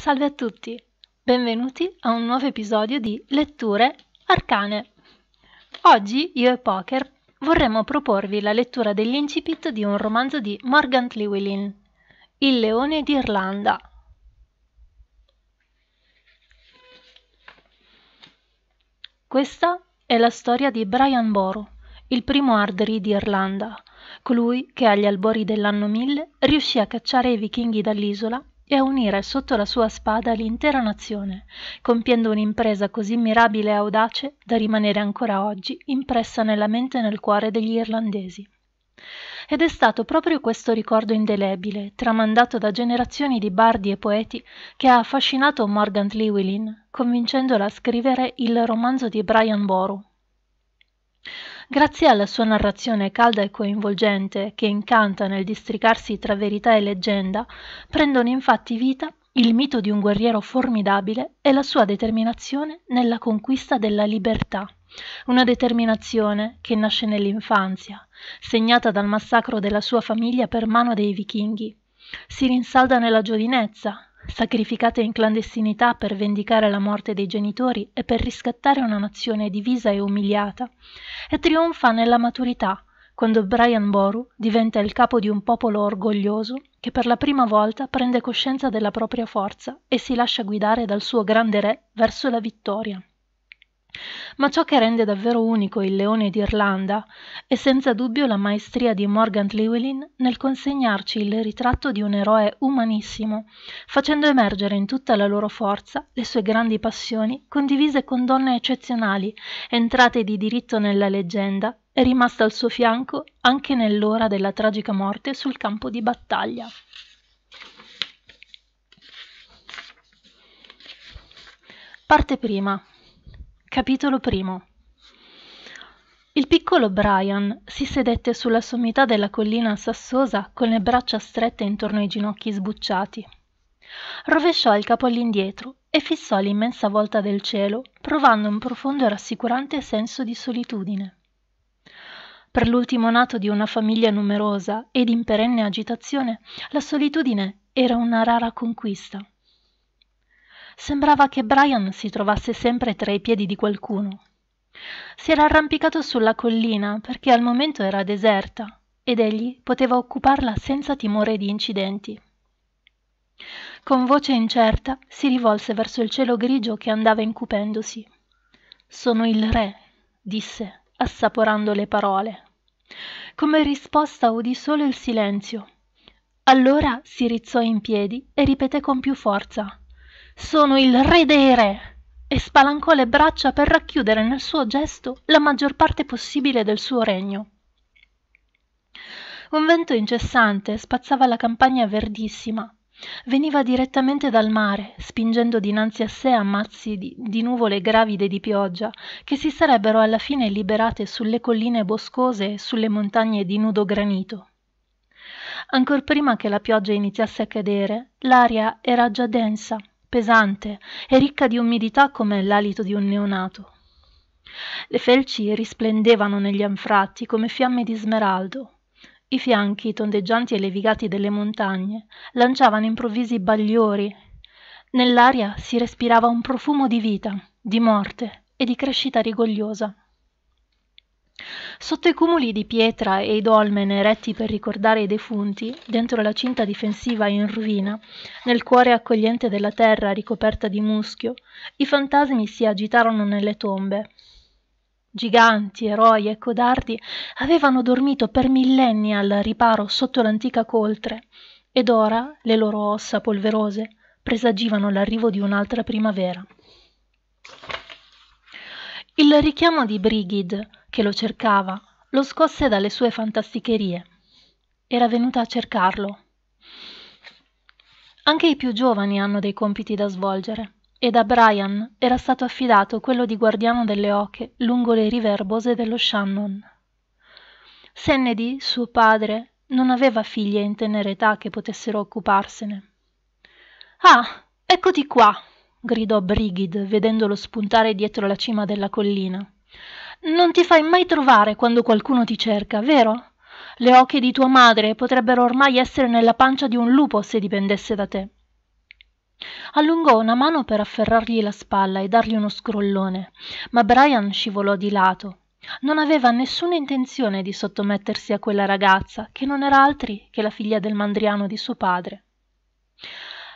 Salve a tutti, benvenuti a un nuovo episodio di Letture Arcane. Oggi io e Poker vorremmo proporvi la lettura dell'incipit di un romanzo di Morgan Llewellyn, Il leone d'Irlanda. Questa è la storia di Brian Boru, il primo Ardri d'Irlanda, colui che agli albori dell'anno 1000 riuscì a cacciare i vichinghi dall'isola e a unire sotto la sua spada l'intera nazione, compiendo un'impresa così mirabile e audace da rimanere ancora oggi impressa nella mente e nel cuore degli irlandesi. Ed è stato proprio questo ricordo indelebile, tramandato da generazioni di bardi e poeti, che ha affascinato Morgan Llewellyn, convincendola a scrivere il romanzo di Brian Boru. Grazie alla sua narrazione calda e coinvolgente, che incanta nel districarsi tra verità e leggenda, prendono infatti vita il mito di un guerriero formidabile e la sua determinazione nella conquista della libertà. Una determinazione che nasce nell'infanzia, segnata dal massacro della sua famiglia per mano dei vichinghi. Si rinsalda nella giovinezza, sacrificate in clandestinità per vendicare la morte dei genitori e per riscattare una nazione divisa e umiliata, e trionfa nella maturità, quando Brian Boru diventa il capo di un popolo orgoglioso che per la prima volta prende coscienza della propria forza e si lascia guidare dal suo grande re verso la vittoria. Ma ciò che rende davvero unico il Leone d'Irlanda è senza dubbio la maestria di Morgan Llewellyn nel consegnarci il ritratto di un eroe umanissimo, facendo emergere in tutta la loro forza le sue grandi passioni condivise con donne eccezionali, entrate di diritto nella leggenda e rimaste al suo fianco anche nell'ora della tragica morte sul campo di battaglia. Parte prima. Capitolo primo. Il piccolo Brian si sedette sulla sommità della collina sassosa con le braccia strette intorno ai ginocchi sbucciati. Rovesciò il capo all'indietro e fissò l'immensa volta del cielo, provando un profondo e rassicurante senso di solitudine. Per l'ultimo nato di una famiglia numerosa ed in perenne agitazione, la solitudine era una rara conquista. Sembrava che Brian si trovasse sempre tra i piedi di qualcuno. Si era arrampicato sulla collina perché al momento era deserta ed egli poteva occuparla senza timore di incidenti. Con voce incerta si rivolse verso il cielo grigio che andava incupendosi. Sono il re, disse, assaporando le parole. Come risposta udì solo il silenzio. Allora si rizzò in piedi e ripeté con più forza. Sono il re dei re! E spalancò le braccia per racchiudere nel suo gesto la maggior parte possibile del suo regno. Un vento incessante spazzava la campagna verdissima. Veniva direttamente dal mare, spingendo dinanzi a sé ammazzi di, di nuvole gravide di pioggia, che si sarebbero alla fine liberate sulle colline boscose e sulle montagne di nudo granito. Ancor prima che la pioggia iniziasse a cadere, l'aria era già densa pesante e ricca di umidità come l'alito di un neonato. Le felci risplendevano negli anfratti come fiamme di smeraldo. I fianchi tondeggianti e levigati delle montagne lanciavano improvvisi bagliori. Nell'aria si respirava un profumo di vita, di morte e di crescita rigogliosa. Sotto i cumuli di pietra e i dolmen eretti per ricordare i defunti, dentro la cinta difensiva in rovina, nel cuore accogliente della terra ricoperta di muschio, i fantasmi si agitarono nelle tombe. Giganti, eroi e codardi avevano dormito per millenni al riparo sotto l'antica coltre, ed ora le loro ossa polverose presagivano l'arrivo di un'altra primavera. Il richiamo di Brigid che lo cercava, lo scosse dalle sue fantasticherie. Era venuta a cercarlo. Anche i più giovani hanno dei compiti da svolgere, e da Brian era stato affidato quello di guardiano delle oche lungo le rive erbose dello Shannon. Sennedy, suo padre, non aveva figlie in tenera età che potessero occuparsene. Ah, eccoti qua! gridò Brigid, vedendolo spuntare dietro la cima della collina. Non ti fai mai trovare quando qualcuno ti cerca, vero? Le oche di tua madre potrebbero ormai essere nella pancia di un lupo se dipendesse da te. Allungò una mano per afferrargli la spalla e dargli uno scrollone, ma Brian scivolò di lato. Non aveva nessuna intenzione di sottomettersi a quella ragazza, che non era altri che la figlia del mandriano di suo padre.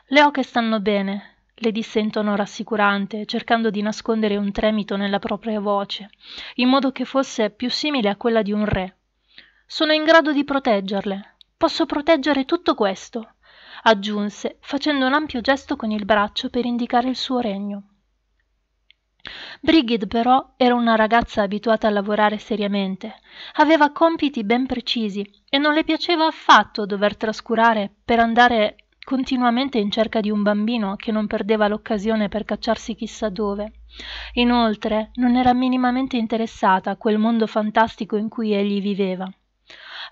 Le oche stanno bene, le disse in tono rassicurante, cercando di nascondere un tremito nella propria voce, in modo che fosse più simile a quella di un re. Sono in grado di proteggerle. Posso proteggere tutto questo, aggiunse, facendo un ampio gesto con il braccio per indicare il suo regno. Brigid però era una ragazza abituata a lavorare seriamente, aveva compiti ben precisi e non le piaceva affatto dover trascurare per andare continuamente in cerca di un bambino che non perdeva l'occasione per cacciarsi chissà dove. Inoltre, non era minimamente interessata a quel mondo fantastico in cui egli viveva.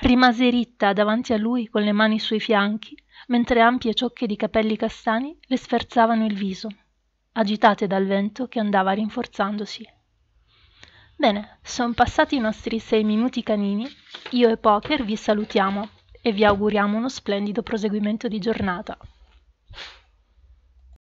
Rimase ritta davanti a lui con le mani sui fianchi, mentre ampie ciocche di capelli castani le sferzavano il viso, agitate dal vento che andava rinforzandosi. Bene, sono passati i nostri sei minuti canini. Io e Poker vi salutiamo e vi auguriamo uno splendido proseguimento di giornata.